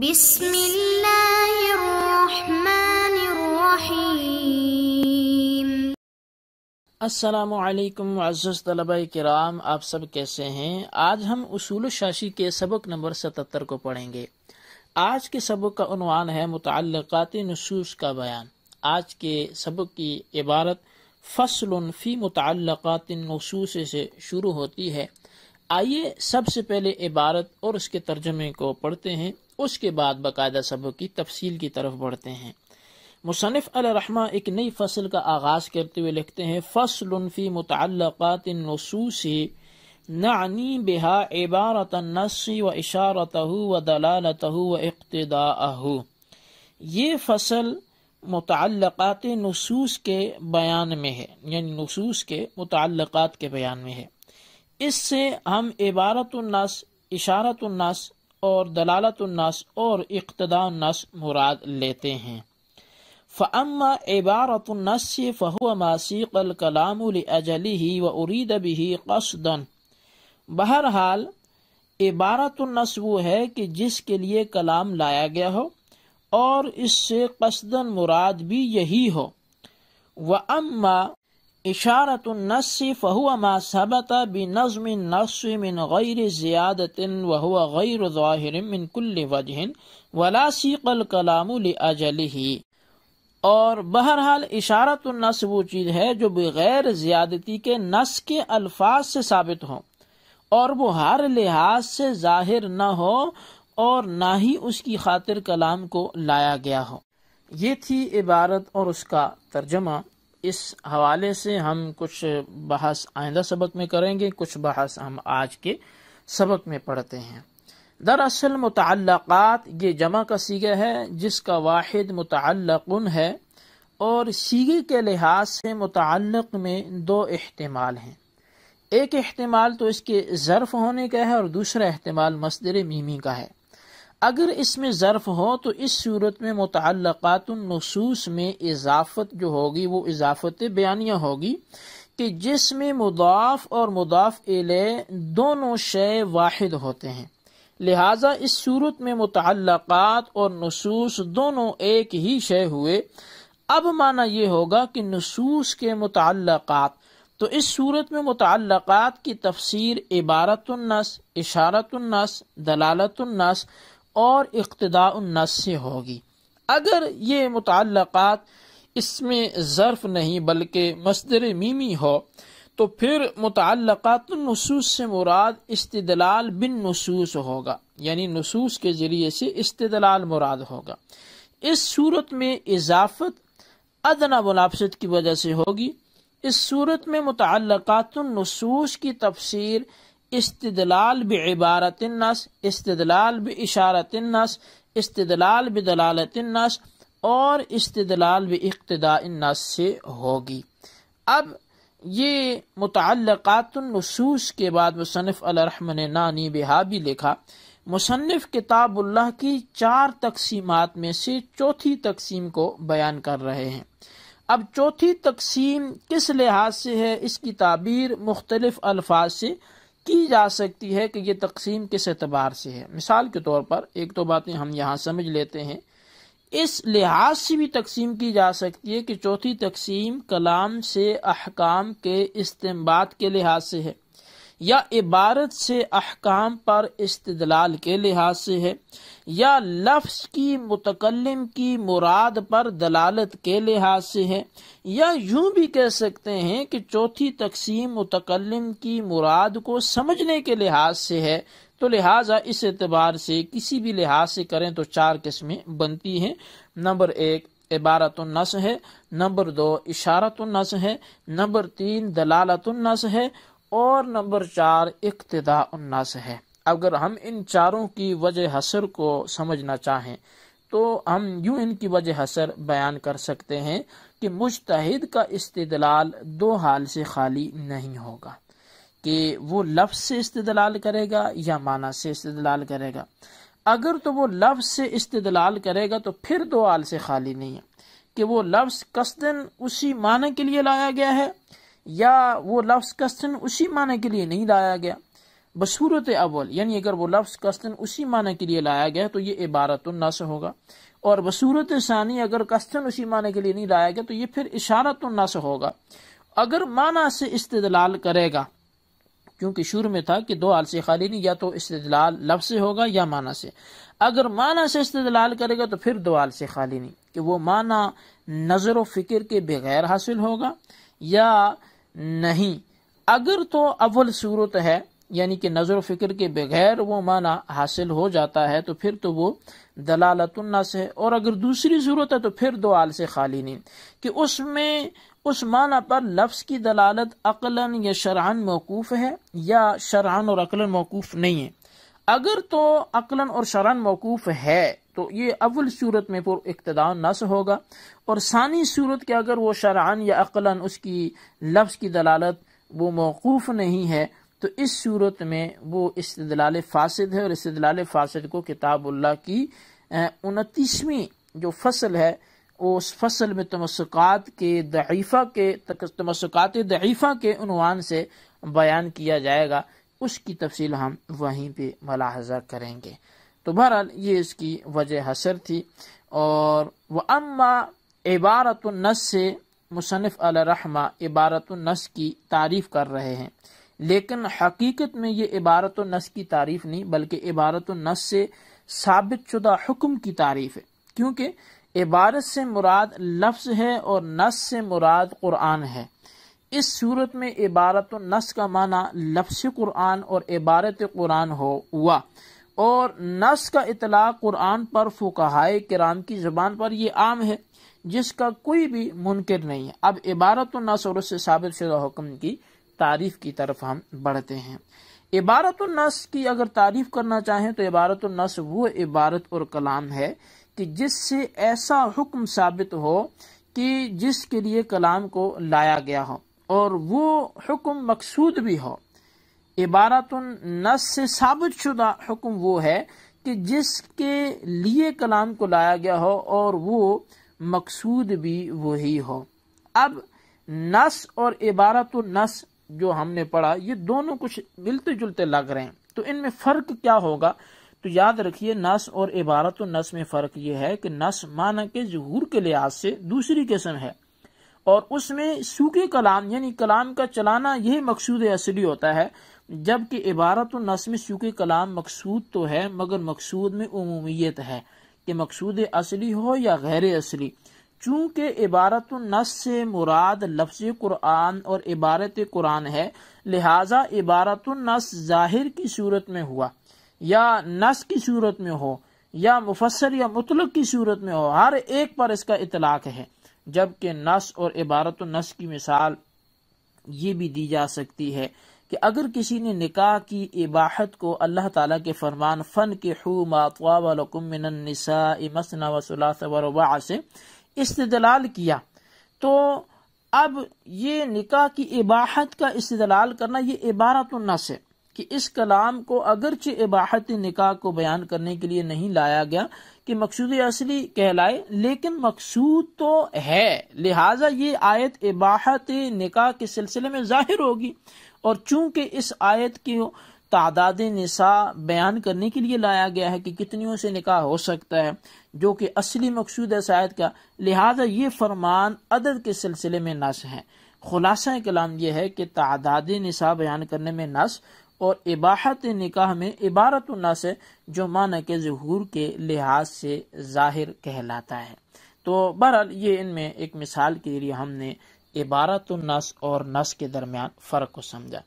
بسم اللہ الرحمن الرحیم السلام علیکم معزز طلباء کرام آپ سب کیسے ہیں آج ہم اصول شاشی کے سبق نمبر ستتر کو پڑھیں گے آج کے سبق کا عنوان ہے متعلقاتی نصوص کا بیان آج کے سبق کی عبارت فصل فی متعلقات نصوص سے شروع ہوتی ہے آئیے سب سے پہلے عبارت اور اس کے ترجمے کو پڑھتے ہیں اس کے بعد باقاعدہ سبق کی تفصیل کی طرف بڑھتے ہیں مصنف الرحمہ ایک نئی فصل کا آغاز کرتے ہوئے لکھتے ہیں فصل فی متعلقات النصوص نعنی بها عبارت النص و اشارته و دلالته و اقتداءه یہ فصل متعلقات نصوص کے بیان میں ہے یعنی نصوص کے متعلقات کے بیان میں ہے اس سے ہم عبارت النص اشارت النص اور دلالت الناس اور اقتداء الناس مراد لیتے ہیں فاما عبارت النس فہو ماسیق الکلام الاجلی ہی و بھی قصدا بہرحال عبارت النس وہ ہے کہ جس کے لیے کلام لایا گیا ہو اور اس سے قصدن مراد بھی یہی ہو اما اشارت النس لأجله اور بہرحال اشارت النس وہ چیز ہے جو بغیر زیادتی کے نس کے الفاظ سے ثابت ہو اور وہ ہر لحاظ سے ظاہر نہ ہو اور نہ ہی اس کی خاطر کلام کو لایا گیا ہو یہ تھی عبارت اور اس کا ترجمہ اس حوالے سے ہم کچھ بحث آئندہ سبق میں کریں گے کچھ بحث ہم آج کے سبق میں پڑھتے ہیں دراصل متعلقات یہ جمع کا سیگا ہے جس کا واحد متعلقن ہے اور سیگے کے لحاظ سے متعلق میں دو احتمال ہیں ایک احتمال تو اس کے ظرف ہونے کا ہے اور دوسرا احتمال مصدر میمی کا ہے اگر اس میں ظرف ہو تو اس صورت میں متعلقات النصوص میں اضافت جو ہوگی وہ اضافت بیانیہ ہوگی کہ جس میں مضاف اور مضاف الے دونوں شے واحد ہوتے ہیں لہٰذا اس صورت میں متعلقات اور نصوص دونوں ایک ہی شے ہوئے اب معنی یہ ہوگا کہ نصوص کے متعلقات تو اس صورت میں متعلقات کی تفسیر عبارت النس اشارت النس دلالت النس اور اقتداء النس سے ہوگی اگر یہ متعلقات اس میں ظرف نہیں بلکہ مصدر میمی ہو تو پھر متعلقات النصوص سے مراد استدلال بن نصوص ہوگا یعنی نصوص کے ذریعے سے استدلال مراد ہوگا اس صورت میں اضافت ادنا منافصت کی وجہ سے ہوگی اس صورت میں متعلقات النصوص کی تفسیر استدلال بعبارت النص استدلال بھی اشارت استدلال بھی دلالت اور استدلال بھی النص سے ہوگی اب یہ متعلقات النصوص کے بعد مصنف الرحمن نانی بھی لکھا مصنف کتاب اللہ کی چار تقسیمات میں سے چوتھی تقسیم کو بیان کر رہے ہیں اب چوتھی تقسیم کس لحاظ سے ہے اس کی تعبیر مختلف الفاظ سے کی جا سکتی ہے کہ یہ تقسیم کس اعتبار سے ہے مثال کے طور پر ایک تو باتیں ہم یہاں سمجھ لیتے ہیں اس لحاظ سے بھی تقسیم کی جا سکتی ہے کہ چوتھی تقسیم کلام سے احکام کے استعمال کے لحاظ سے ہے یا عبارت سے احکام پر استدلال کے لحاظ سے ہے یا لفظ کی متکلم کی مراد پر دلالت کے لحاظ سے ہے یا یوں بھی کہہ سکتے ہیں کہ چوتھی تقسیم متکلم کی مراد کو سمجھنے کے لحاظ سے ہے تو لہٰذا اس اعتبار سے کسی بھی لحاظ سے کریں تو چار قسمیں بنتی ہیں نمبر ایک عبارت النس ہے نمبر دو اشارت النس ہے نمبر تین دلالت النس ہے اور نمبر چار اقتداء الناس ہے اگر ہم ان چاروں کی وجہ حسر کو سمجھنا چاہیں تو ہم یوں ان کی وجہ حسر بیان کر سکتے ہیں کہ مشتحد کا استدلال دو حال سے خالی نہیں ہوگا کہ وہ لفظ سے استدلال کرے گا یا معنی سے استدلال کرے گا اگر تو وہ لفظ سے استدلال کرے گا تو پھر دو حال سے خالی نہیں ہے کہ وہ لفظ قصدن اسی معنی کے لیے لایا گیا ہے یا وہ لفظ کستن اسی معنی کے لیے نہیں لایا گیا بصورت اول یعنی اگر وہ لفظ کستن اسی معنی کے لیے لایا گیا تو یہ عبارت النس ہوگا اور بصورت ثانی اگر کستن اسی معنی کے لیے نہیں لایا گیا تو یہ پھر اشارت النس ہوگا اگر معنی سے استدلال کرے گا کیونکہ شروع میں تھا کہ دو سے خالی نہیں یا تو استدلال لفظ سے ہوگا یا معنی سے اگر معنی سے استدلال کرے گا تو پھر دو سے خالی نہیں کہ وہ معنی نظر و فکر کے بغیر حاصل ہوگا یا نہیں اگر تو اول صورت ہے یعنی کہ نظر و فکر کے بغیر وہ معنی حاصل ہو جاتا ہے تو پھر تو وہ دلالت النا ہے اور اگر دوسری ضرورت ہے تو پھر دو آل سے خالی نہیں کہ اس میں اس معنی پر لفظ کی دلالت عقلاً یا شرعن موقوف ہے یا شرعن اور عقلاً موقوف نہیں ہے اگر تو عقلاً اور شرن موقوف ہے تو یہ اول صورت میں پر اقتدا نس ہوگا اور ثانی صورت کے اگر وہ شرعن یا عقلاً اس کی لفظ کی دلالت وہ موقوف نہیں ہے تو اس صورت میں وہ استدلال فاسد ہے اور استدلال فاسد کو کتاب اللہ کی انتیسویں جو فصل ہے اس فصل میں تمسکات کے دعیفہ کے تمسکات ضعیفہ کے عنوان سے بیان کیا جائے گا اس کی تفصیل ہم وہیں پہ ملاحظہ کریں گے تو بہرحال یہ اس کی وجہ حسر تھی اور وہ اما عبارت النس سے مصنف الرحمہ عبارت النس کی تعریف کر رہے ہیں لیکن حقیقت میں یہ عبارت النس کی تعریف نہیں بلکہ عبارت النس سے ثابت شدہ حکم کی تعریف ہے کیونکہ عبارت سے مراد لفظ ہے اور نس سے مراد قرآن ہے اس صورت میں عبارت و نس کا معنی لفظ قرآن اور عبارت قرآن ہو ہوا اور نس کا اطلاع قرآن پر فکہائے کرام کی زبان پر یہ عام ہے جس کا کوئی بھی منکر نہیں ہے اب عبارت و نس اور اس سے ثابت شدہ حکم کی تعریف کی طرف ہم بڑھتے ہیں عبارت النس کی اگر تعریف کرنا چاہیں تو عبارت النس وہ عبارت اور کلام ہے کہ جس سے ایسا حکم ثابت ہو کہ جس کے لیے کلام کو لایا گیا ہو اور وہ حکم مقصود بھی ہو عبارت النس سے ثابت شدہ حکم وہ ہے کہ جس کے لیے کلام کو لایا گیا ہو اور وہ مقصود بھی وہی ہو اب نس اور عبارت النس جو ہم نے پڑھا یہ دونوں کچھ ملتے جلتے لگ رہے ہیں تو ان میں فرق کیا ہوگا تو یاد رکھیے نس اور عبارت النس میں فرق یہ ہے کہ نس معنی کے ظہور کے لحاظ سے دوسری قسم ہے اور اس میں سوکے کلام یعنی کلام کا چلانا یہ مقصود اصلی ہوتا ہے جبکہ عبارت عبارت النس میں سوکے کلام مقصود تو ہے مگر مقصود میں عمومیت ہے کہ مقصود اصلی ہو یا غیر اصلی چونکہ عبارت نص سے مراد لفظ قرآن اور عبارت قرآن ہے لہٰذا عبارت نص ظاہر کی صورت میں ہوا یا نص کی صورت میں ہو یا مفسر یا مطلق کی صورت میں ہو ہر ایک پر اس کا اطلاق ہے جبکہ نس اور عبارت و نس کی مثال یہ بھی دی جا سکتی ہے کہ اگر کسی نے نکاح کی عباحت کو اللہ تعالیٰ کے فرمان فن کے مصنح و سے استدلال کیا تو اب یہ نکاح کی عباحت کا استدلال کرنا یہ عبارت النس ہے کہ اس کلام کو اگرچہ اباحت نکاح کو بیان کرنے کے لیے نہیں لایا گیا کہ مقصود اصلی کہلائے لیکن مقصود تو ہے لہٰذا یہ آیت اباحت نکاح کے سلسلے میں ظاہر ہوگی اور چونکہ اس آیت کی تعداد نساء بیان کرنے کے لیے لایا گیا ہے کہ کتنیوں سے نکاح ہو سکتا ہے جو کہ اصلی مقصود ہے سایت کا لہٰذا یہ فرمان عدد کے سلسلے میں نس ہے خلاصہ کلام یہ ہے کہ تعداد نساء بیان کرنے میں نس اور اباحت نکاح میں عبارت سے جو معنی کے ظہور کے لحاظ سے ظاہر کہلاتا ہے تو بہرحال ایک مثال کے لیے ہم نے عبارت النس اور نس کے درمیان فرق کو سمجھا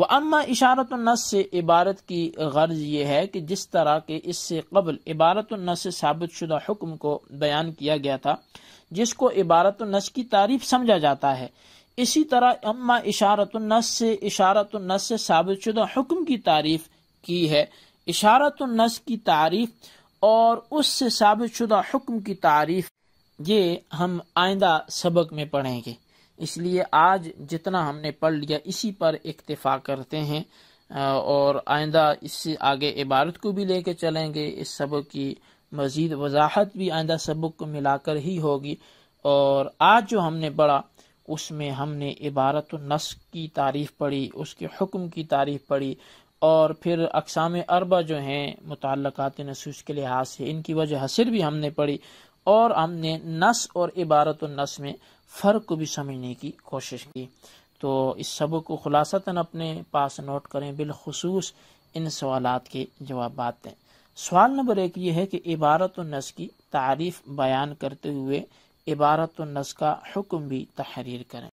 وہ اما اشارت النس سے عبارت کی غرض یہ ہے کہ جس طرح کے اس سے قبل عبارت النس ثابت شدہ حکم کو بیان کیا گیا تھا جس کو عبارت النس کی تعریف سمجھا جاتا ہے اسی طرح اما اشارت النس سے اشارت النس سے ثابت شدہ حکم کی تعریف کی ہے اشارت النس کی تعریف اور اس سے ثابت شدہ حکم کی تعریف یہ ہم آئندہ سبق میں پڑھیں گے اس لیے آج جتنا ہم نے پڑھ لیا اسی پر اکتفا کرتے ہیں اور آئندہ اس سے آگے عبارت کو بھی لے کے چلیں گے اس سبق کی مزید وضاحت بھی آئندہ سبق کو ملا کر ہی ہوگی اور آج جو ہم نے پڑھا اس میں ہم نے عبارت النس کی تعریف پڑھی اس کے حکم کی تعریف پڑھی اور پھر اقسام اربع جو ہیں متعلقات نصوص کے لحاظ سے ان کی وجہ حصر بھی ہم نے پڑھی اور ہم نے نس اور عبارت النس میں فرق کو بھی سمجھنے کی کوشش کی تو اس سب کو خلاصتاً اپنے پاس نوٹ کریں بالخصوص ان سوالات کے جواب بات دیں سوال نمبر ایک یہ ہے کہ عبارت النس کی تعریف بیان کرتے ہوئے عبارت النس کا حکم بھی تحریر کریں